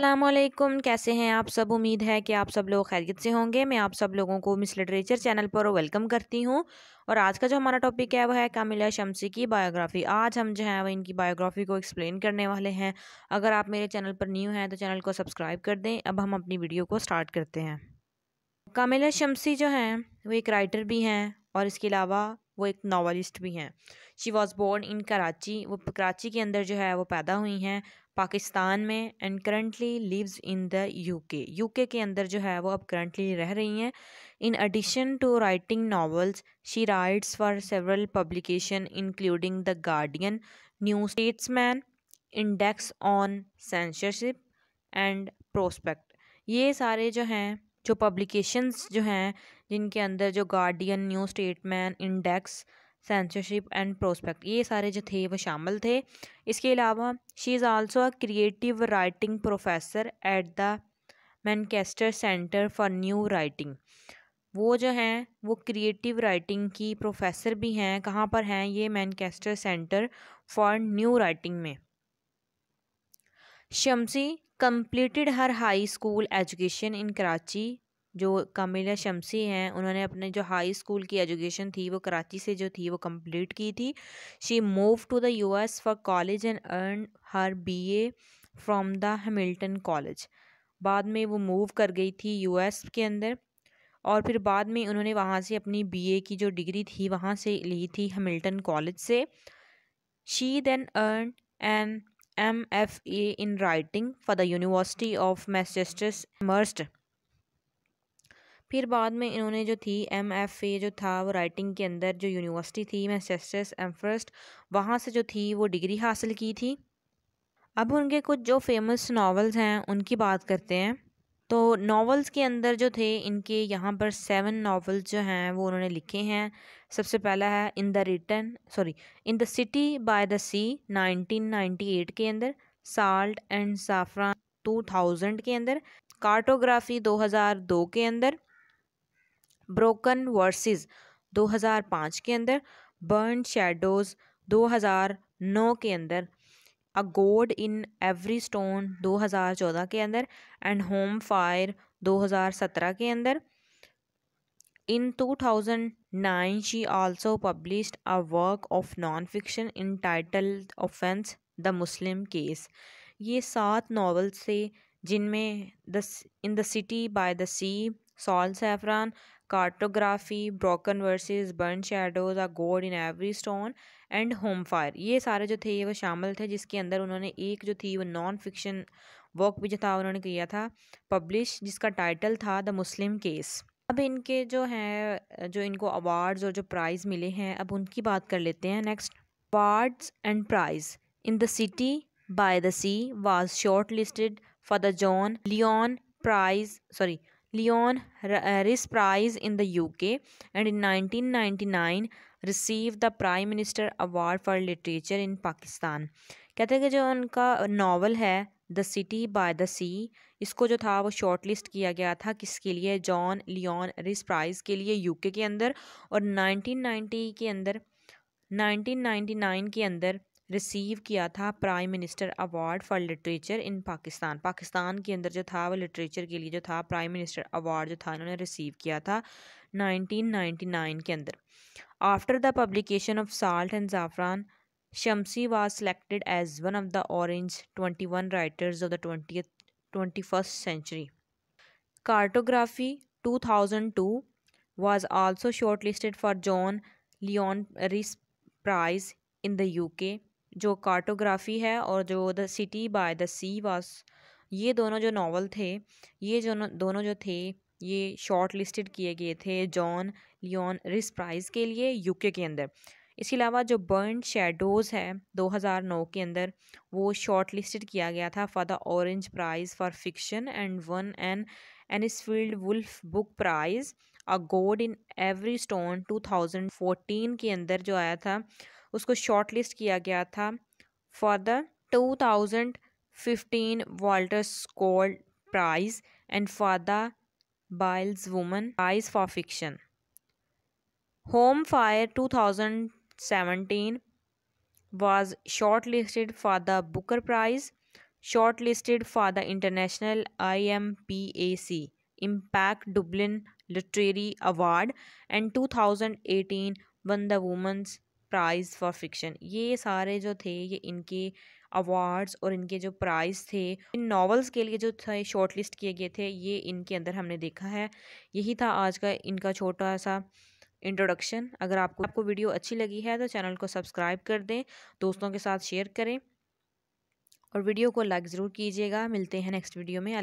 अल्लाम कैसे हैं आप सब उम्मीद है कि आप सब लोग खैरियत से होंगे मैं आप सब लोगों को मिस लिटरेचर चैनल पर वेलकम करती हूं और आज का जो हमारा टॉपिक है वह है कामिला शमसी की बायोग्राफ़ी आज हम जो है वह इनकी बायोग्राफ़ी को एक्सप्लेन करने वाले हैं अगर आप मेरे चैनल पर न्यू हैं तो चैनल को सब्सक्राइब कर दें अब हम अपनी वीडियो को स्टार्ट करते हैं कामिला शमसी जो हैं वो एक राइटर भी हैं और इसके अलावा वो एक नावलिस्ट भी हैं she was born in Karachi वो कराची के अंदर जो है वो पैदा हुई हैं पाकिस्तान में and currently lives in the UK UK के अंदर जो है वो अब करंटली रह रही हैं in addition to writing novels she writes for several publication including the Guardian New Statesman Index on Censorship and Prospect ये सारे जो हैं जो पब्लिकेशंस जो हैं जिनके अंदर जो Guardian New Statesman Index Censorship and Prospect ये सारे जो थे वो शामिल थे इसके अलावा she is also a creative writing professor at the Manchester Centre for New Writing वो जो हैं वो क्रिएटिव राइटिंग की प्रोफेसर भी हैं कहाँ पर हैं ये Manchester Centre for New Writing में Shamsie completed her high school education in Karachi जो कामिला शमसी हैं उन्होंने अपने जो हाई स्कूल की एजुकेशन थी वो कराची से जो थी वो कंप्लीट की थी she move to the US for college and earn her BA from the Hamilton College बाद में वो मूव कर गई थी यूएस के अंदर और फिर बाद में उन्होंने वहाँ से अपनी बीए की जो डिग्री थी वहाँ से ली थी हेमिल्टन कॉलेज से she then earn an M F A in writing for the University of Massachusetts Amherst फिर बाद में इन्होंने जो थी एम एफ ए जो था वो राइटिंग के अंदर जो यूनिवर्सिटी थी मैसेस्टर्स एम्फर्स्ट वहाँ से जो थी वो डिग्री हासिल की थी अब उनके कुछ जो फेमस नावल्स हैं उनकी बात करते हैं तो नावल्स के अंदर जो थे इनके यहाँ पर सेवन नावल्स जो हैं वो उन्होंने लिखे हैं सबसे पहला है in the return sorry in the city by the sea 1998 के अंदर साल्ट एंड टू 2000 के अंदर कार्टोग्राफी 2002 के अंदर ब्रोकन वर्सेस 2005 के अंदर बर्न शेडोज़ 2009 के अंदर अ गोड इन एवरी स्टोन 2014 के अंदर एंड होम फायर 2017 के अंदर in 2009, also also a work of non fiction entitled Offence the Muslim case ये सात नावल्स थे जिनमें the in the city by the sea salt saffron cartography broken verses burnt shadows a god in every stone and home fire ये सारे जो थे वो शामिल थे जिसके अंदर उन्होंने एक जो थी वो नॉन फिक्शन वर्क भी जो था उन्होंने किया था पब्लिश जिसका टाइटल था द मुस्लिम केस अब इनके जो हैं जो इनको अवार्ड्स और जो प्राइज़ मिले हैं अब उनकी बात कर लेते हैं next awards and prize in the city by the sea was short listed for the John Leon prize sorry Leon Harris Prize in the UK and in 1999 received the Prime Minister Award for Literature in Pakistan. कहते हैं कि जो उनका novel है the city by the sea इसको जो था वो शॉर्ट लिस्ट किया गया था किसके लिए जॉन लियोन रिस प्राइज़ के लिए यूके के अंदर और 1990 के अंदर 1999 के अंदर रिसीव किया था prime minister award for literature in Pakistan Pakistan के अंदर जो था वो लिटरेचर के लिए जो था प्राइम मिनिस्टर अवार्ड जो था इन्होंने रिसीव किया था 1999 के अंदर after the publication of salt and ज़ाफ़रान Shamsie was selected as one of the orange 21 writers of the twenty twenty first century cartography 2002 short also for John John Rhys prize in in the UK. जो cartography है और जो the city by the sea was ये दोनों जो novel थे ये जो दोनों जो थे ये शॉर्ट लिस्टेड किए गए थे जॉन लियोन रिस प्राइज के लिए यूके के अंदर इसके अलावा जो बर्न शेडोज़ है 2009 के अंदर वो शॉर्ट लिस्टेड किया गया था for the Orange prize for fiction and won an Anisfield Wolf Book prize a god in every stone 2014 के अंदर जो आया था उसको शॉर्टलिस्ट किया गया था for the two thousand fifteen Walter Scott prize and for the Baileys women prize for fiction home fire two thousand seventeen was short listed for the Booker prize short listed for the international I M P A C impact Dublin literary award and two thousand eighteen won the women's prize for fiction ये सारे जो थे ये इनके awards और इनके जो price थे इन नॉवेल्स के लिए जो थे शॉर्ट लिस्ट किए गए थे ये इनके अंदर हमने देखा है यही था आज का इनका छोटा सा इंट्रोडक्शन अगर आपको आपको वीडियो अच्छी लगी है तो चैनल को सब्सक्राइब कर दें दोस्तों के साथ शेयर करें और वीडियो को लाइक ज़रूर कीजिएगा मिलते हैं नेक्स्ट वीडियो में